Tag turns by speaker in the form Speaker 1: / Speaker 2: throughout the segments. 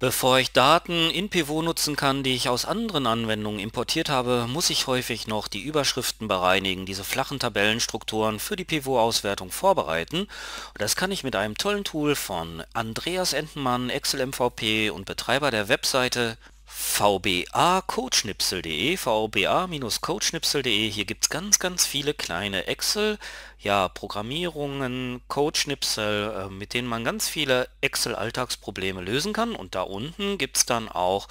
Speaker 1: Bevor ich Daten in Pivo nutzen kann, die ich aus anderen Anwendungen importiert habe, muss ich häufig noch die Überschriften bereinigen, diese flachen Tabellenstrukturen für die pivo auswertung vorbereiten. Und das kann ich mit einem tollen Tool von Andreas Entenmann, Excel MVP und Betreiber der Webseite vba-codeschnipsel.de, vba-codeschnipsel.de. Hier gibt es ganz, ganz viele kleine Excel, ja, Programmierungen, Codeschnipsel, äh, mit denen man ganz viele Excel-Alltagsprobleme lösen kann. Und da unten gibt es dann auch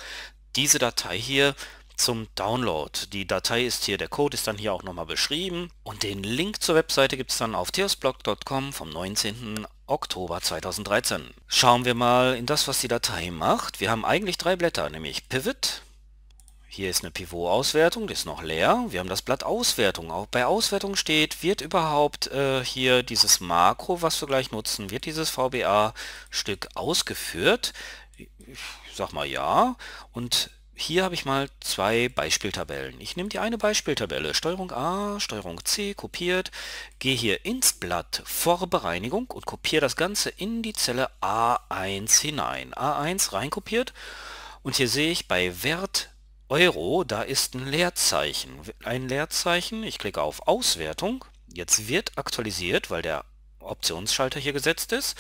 Speaker 1: diese Datei hier zum Download. Die Datei ist hier, der Code ist dann hier auch nochmal beschrieben und den Link zur Webseite gibt es dann auf theosblog.com vom 19. Oktober 2013. Schauen wir mal in das, was die Datei macht. Wir haben eigentlich drei Blätter, nämlich Pivot. Hier ist eine Pivot-Auswertung, die ist noch leer. Wir haben das Blatt Auswertung. Auch bei Auswertung steht, wird überhaupt äh, hier dieses Makro, was wir gleich nutzen, wird dieses VBA-Stück ausgeführt? Ich sag mal ja. Und hier habe ich mal zwei Beispieltabellen. Ich nehme die eine Beispieltabelle, Steuerung A, Steuerung C, kopiert, gehe hier ins Blatt Vorbereinigung und kopiere das Ganze in die Zelle A1 hinein. A1 reinkopiert und hier sehe ich bei Wert Euro, da ist ein Leerzeichen. Ein Leerzeichen, ich klicke auf Auswertung, jetzt wird aktualisiert, weil der Optionsschalter hier gesetzt ist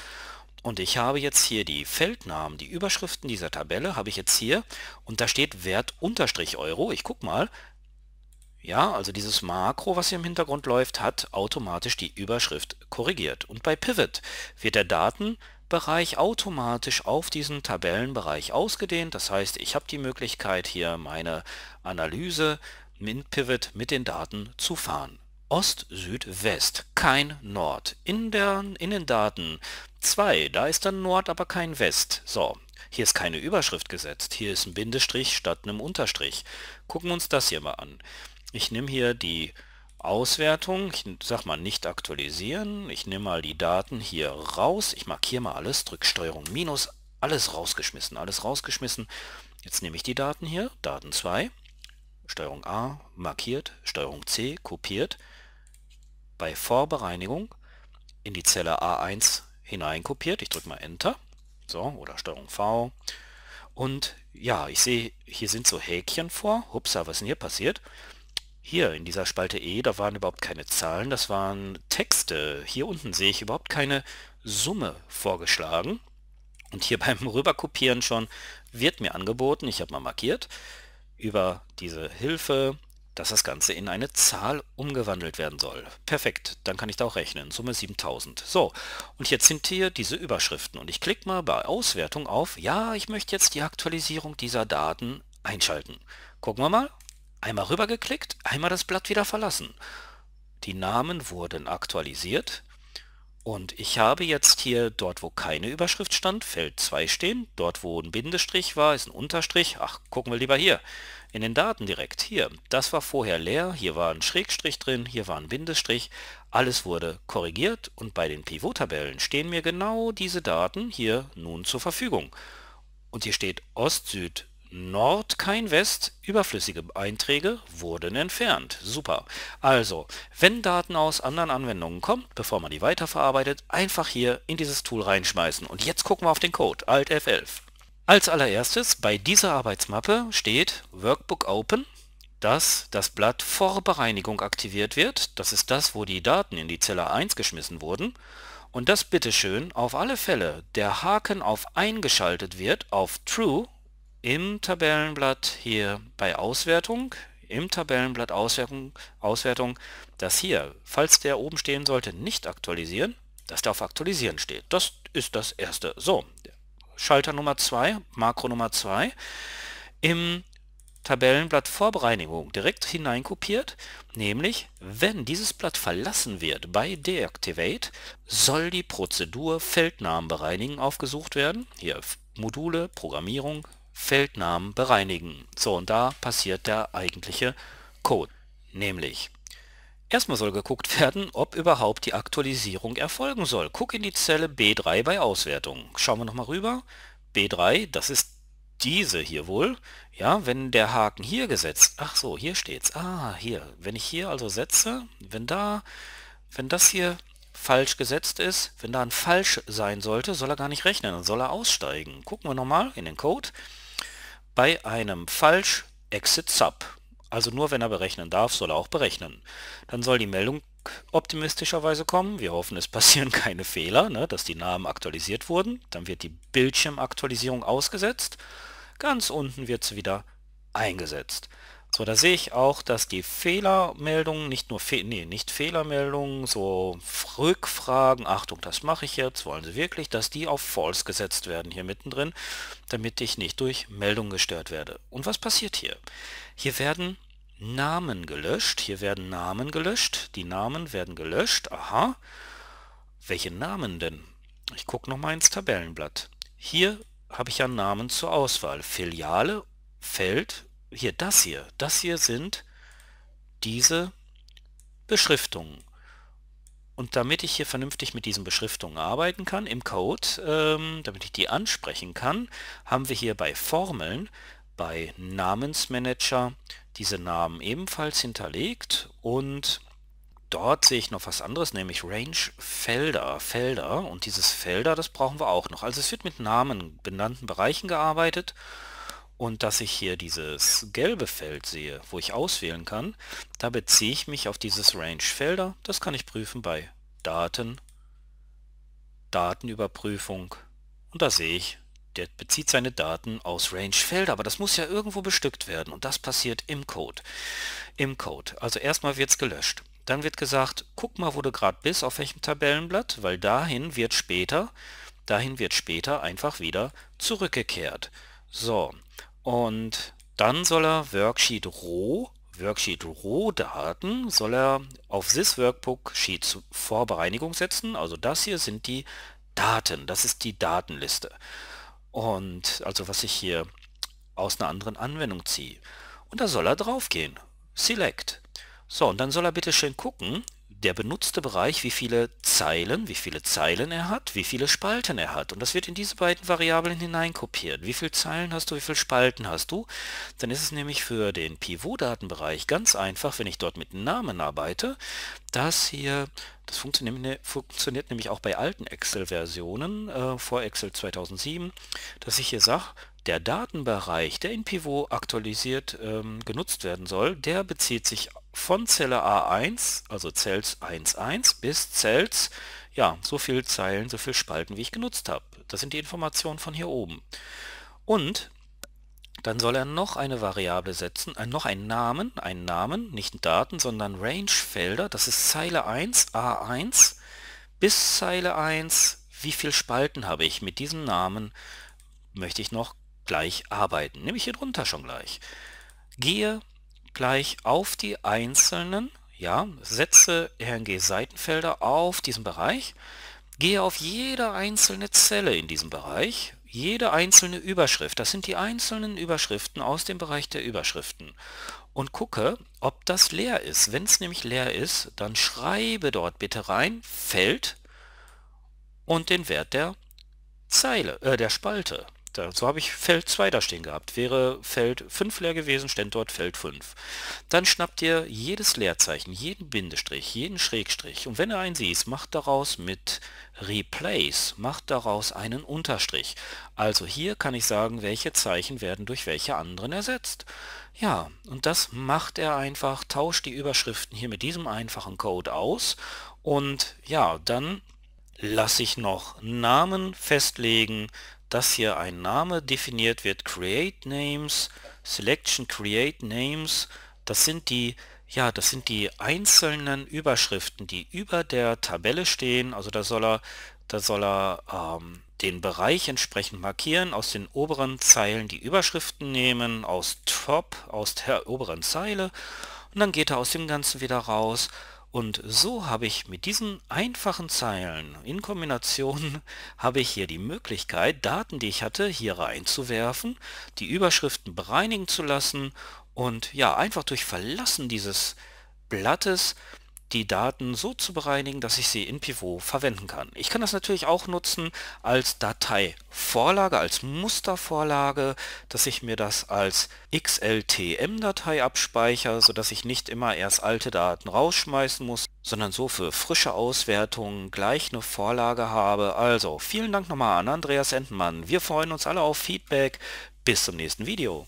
Speaker 1: und ich habe jetzt hier die Feldnamen, die Überschriften dieser Tabelle habe ich jetzt hier und da steht Wert unterstrich Euro. Ich gucke mal. Ja, also dieses Makro, was hier im Hintergrund läuft, hat automatisch die Überschrift korrigiert. Und bei Pivot wird der Datenbereich automatisch auf diesen Tabellenbereich ausgedehnt. Das heißt, ich habe die Möglichkeit hier meine Analyse mit Pivot mit den Daten zu fahren. Ost, Süd, West, kein Nord. In, der, in den Daten 2, da ist dann Nord, aber kein West. So, hier ist keine Überschrift gesetzt. Hier ist ein Bindestrich statt einem Unterstrich. Gucken wir uns das hier mal an. Ich nehme hier die Auswertung, ich sag mal nicht aktualisieren, ich nehme mal die Daten hier raus, ich markiere mal alles, Drück Steuerung minus, alles rausgeschmissen, alles rausgeschmissen. Jetzt nehme ich die Daten hier, Daten 2, Steuerung A markiert, Steuerung C kopiert, bei Vorbereinigung in die Zelle A1 hineinkopiert. Ich drücke mal Enter. So, oder Steuerung V. Und ja, ich sehe, hier sind so Häkchen vor. Hupsa, was ist denn hier passiert? Hier in dieser Spalte E, da waren überhaupt keine Zahlen, das waren Texte. Hier unten sehe ich überhaupt keine Summe vorgeschlagen. Und hier beim Rüberkopieren schon wird mir angeboten, ich habe mal markiert, über diese Hilfe, dass das Ganze in eine Zahl umgewandelt werden soll. Perfekt, dann kann ich da auch rechnen. Summe 7000. So, und jetzt sind hier diese Überschriften und ich klicke mal bei Auswertung auf, ja, ich möchte jetzt die Aktualisierung dieser Daten einschalten. Gucken wir mal. Einmal rübergeklickt, einmal das Blatt wieder verlassen. Die Namen wurden aktualisiert. Und ich habe jetzt hier dort, wo keine Überschrift stand, Feld 2 stehen. Dort, wo ein Bindestrich war, ist ein Unterstrich. Ach, gucken wir lieber hier. In den Daten direkt. Hier, das war vorher leer. Hier war ein Schrägstrich drin, hier war ein Bindestrich. Alles wurde korrigiert und bei den Pivot-Tabellen stehen mir genau diese Daten hier nun zur Verfügung. Und hier steht Ost-Süd Nord kein West, überflüssige Einträge wurden entfernt. Super. Also, wenn Daten aus anderen Anwendungen kommen, bevor man die weiterverarbeitet, einfach hier in dieses Tool reinschmeißen. Und jetzt gucken wir auf den Code, Alt F11. Als allererstes bei dieser Arbeitsmappe steht Workbook Open, dass das Blatt vor Bereinigung aktiviert wird. Das ist das, wo die Daten in die Zelle 1 geschmissen wurden. Und das bitteschön auf alle Fälle der Haken auf eingeschaltet wird auf True im Tabellenblatt hier bei Auswertung, im Tabellenblatt Auswertung, Auswertung das hier, falls der oben stehen sollte, nicht aktualisieren, dass der auf Aktualisieren steht. Das ist das erste. So, Schalter Nummer 2, Makro Nummer 2, im Tabellenblatt Vorbereinigung direkt hineinkopiert, nämlich wenn dieses Blatt verlassen wird bei Deactivate, soll die Prozedur Feldnamen bereinigen aufgesucht werden. Hier Module, Programmierung, Feldnamen bereinigen. So, und da passiert der eigentliche Code. Nämlich, erstmal soll geguckt werden, ob überhaupt die Aktualisierung erfolgen soll. Guck in die Zelle B3 bei Auswertung. Schauen wir nochmal rüber. B3, das ist diese hier wohl. Ja, wenn der Haken hier gesetzt, ach so, hier steht's. Ah, hier. Wenn ich hier also setze, wenn da, wenn das hier falsch gesetzt ist, wenn da ein falsch sein sollte, soll er gar nicht rechnen, dann soll er aussteigen. Gucken wir nochmal in den Code. Bei einem falsch exit sub, also nur wenn er berechnen darf, soll er auch berechnen. Dann soll die Meldung optimistischerweise kommen. Wir hoffen, es passieren keine Fehler, ne, dass die Namen aktualisiert wurden. Dann wird die Bildschirmaktualisierung ausgesetzt. Ganz unten wird es wieder eingesetzt. So, da sehe ich auch, dass die Fehlermeldungen, nicht nur Fe nee, nicht Fehlermeldungen, so Rückfragen, Achtung, das mache ich jetzt, wollen Sie wirklich, dass die auf False gesetzt werden hier mittendrin, damit ich nicht durch Meldungen gestört werde. Und was passiert hier? Hier werden Namen gelöscht, hier werden Namen gelöscht, die Namen werden gelöscht, aha. Welche Namen denn? Ich gucke nochmal ins Tabellenblatt. Hier habe ich ja Namen zur Auswahl. Filiale, Feld, hier, das hier, das hier sind diese Beschriftungen. Und damit ich hier vernünftig mit diesen Beschriftungen arbeiten kann im Code, ähm, damit ich die ansprechen kann, haben wir hier bei Formeln, bei Namensmanager diese Namen ebenfalls hinterlegt und dort sehe ich noch was anderes, nämlich Range Felder, Felder und dieses Felder, das brauchen wir auch noch. Also es wird mit Namen benannten Bereichen gearbeitet und dass ich hier dieses gelbe Feld sehe, wo ich auswählen kann, da beziehe ich mich auf dieses Range Felder. Das kann ich prüfen bei Daten, Datenüberprüfung und da sehe ich, der bezieht seine Daten aus Range Felder, aber das muss ja irgendwo bestückt werden und das passiert im Code. Im Code. Also erstmal wird es gelöscht. Dann wird gesagt, guck mal, wo du gerade bist, auf welchem Tabellenblatt, weil dahin wird später, dahin wird später einfach wieder zurückgekehrt. So, und dann soll er Worksheet roh, Worksheet roh Daten, soll er auf this Workbook Sheets Vorbereinigung setzen. Also das hier sind die Daten, das ist die Datenliste. Und also was ich hier aus einer anderen Anwendung ziehe. Und da soll er draufgehen. Select. So, und dann soll er bitte schön gucken, der benutzte Bereich, wie viele Zeilen, wie viele Zeilen er hat, wie viele Spalten er hat. Und das wird in diese beiden Variablen hineinkopiert. Wie viele Zeilen hast du, wie viele Spalten hast du? Dann ist es nämlich für den Pivot-Datenbereich ganz einfach, wenn ich dort mit Namen arbeite, dass hier, das funktioniert, ne, funktioniert nämlich auch bei alten Excel-Versionen, äh, vor Excel 2007, dass ich hier sage, der Datenbereich, der in Pivot aktualisiert ähm, genutzt werden soll, der bezieht sich auf von Zelle A1, also Cells 1.1 bis Cells, ja, so viele Zeilen, so viele Spalten, wie ich genutzt habe. Das sind die Informationen von hier oben. Und dann soll er noch eine Variable setzen, äh, noch einen Namen, einen Namen, nicht Daten, sondern Range-Felder. Das ist Zeile 1, A1 bis Zeile 1. Wie viele Spalten habe ich? Mit diesem Namen möchte ich noch gleich arbeiten. Nämlich hier drunter schon gleich. Gehe gleich auf die einzelnen, ja, setze RNG Seitenfelder auf diesen Bereich, gehe auf jede einzelne Zelle in diesem Bereich, jede einzelne Überschrift, das sind die einzelnen Überschriften aus dem Bereich der Überschriften und gucke, ob das leer ist. Wenn es nämlich leer ist, dann schreibe dort bitte rein Feld und den Wert der Zeile, äh, der Spalte. Äh, so habe ich Feld 2 da stehen gehabt. Wäre Feld 5 leer gewesen, stand dort Feld 5. Dann schnappt ihr jedes Leerzeichen, jeden Bindestrich, jeden Schrägstrich und wenn ihr einen siehst, macht daraus mit Replace, macht daraus einen Unterstrich. Also hier kann ich sagen, welche Zeichen werden durch welche anderen ersetzt. Ja, und das macht er einfach, tauscht die Überschriften hier mit diesem einfachen Code aus und ja, dann lasse ich noch Namen festlegen, dass hier ein Name definiert wird, create names, selection create names, das sind die ja, das sind die einzelnen Überschriften, die über der Tabelle stehen. Also da soll er, da soll er ähm, den Bereich entsprechend markieren, aus den oberen Zeilen die Überschriften nehmen, aus Top, aus der oberen Zeile und dann geht er aus dem Ganzen wieder raus und so habe ich mit diesen einfachen Zeilen in Kombination habe ich hier die Möglichkeit, Daten, die ich hatte, hier reinzuwerfen, die Überschriften bereinigen zu lassen und ja, einfach durch Verlassen dieses Blattes die Daten so zu bereinigen, dass ich sie in Pivot verwenden kann. Ich kann das natürlich auch nutzen als Dateivorlage, als Mustervorlage, dass ich mir das als XLTM-Datei abspeichere, sodass ich nicht immer erst alte Daten rausschmeißen muss, sondern so für frische Auswertungen gleich eine Vorlage habe. Also vielen Dank nochmal an Andreas Entenmann. Wir freuen uns alle auf Feedback. Bis zum nächsten Video.